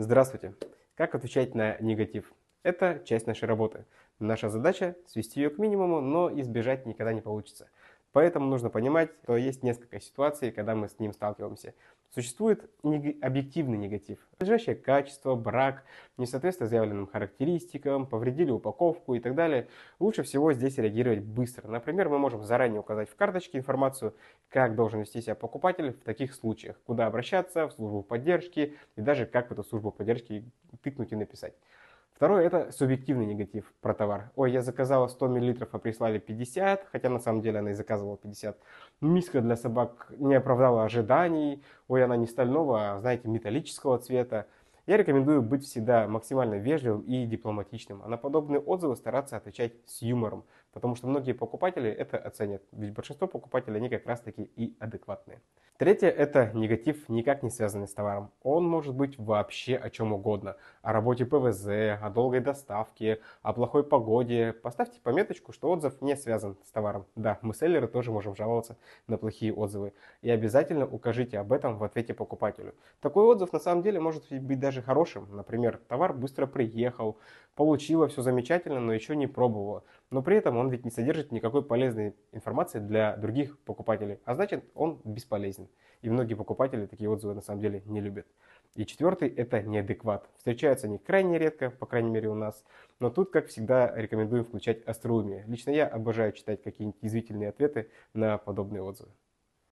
Здравствуйте! Как отвечать на негатив? Это часть нашей работы. Наша задача – свести ее к минимуму, но избежать никогда не получится. Поэтому нужно понимать, что есть несколько ситуаций, когда мы с ним сталкиваемся. Существует нег... объективный негатив. Лежащее качество, брак, несоответствие заявленным характеристикам, повредили упаковку и так далее. Лучше всего здесь реагировать быстро. Например, мы можем заранее указать в карточке информацию, как должен вести себя покупатель в таких случаях, куда обращаться, в службу поддержки и даже как в эту службу поддержки тыкнуть и написать. Второе – это субъективный негатив про товар. Ой, я заказала 100 мл, а прислали 50, хотя на самом деле она и заказывала 50. Миска для собак не оправдала ожиданий. Ой, она не стального, а, знаете, металлического цвета. Я рекомендую быть всегда максимально вежливым и дипломатичным, а на подобные отзывы стараться отвечать с юмором, потому что многие покупатели это оценят, ведь большинство покупателей они как раз таки и адекватные. Третье – это негатив, никак не связанный с товаром. Он может быть вообще о чем угодно. О работе ПВЗ, о долгой доставке, о плохой погоде. Поставьте пометочку, что отзыв не связан с товаром. Да, мы селлеры тоже можем жаловаться на плохие отзывы. И обязательно укажите об этом в ответе покупателю. Такой отзыв на самом деле может быть даже хорошим. Например, товар быстро приехал, получила все замечательно, но еще не пробовала но при этом он ведь не содержит никакой полезной информации для других покупателей, а значит он бесполезен. И многие покупатели такие отзывы на самом деле не любят. И четвертый – это неадекват. Встречаются они крайне редко, по крайней мере у нас, но тут, как всегда, рекомендуем включать остроумие. Лично я обожаю читать какие-нибудь язвительные ответы на подобные отзывы.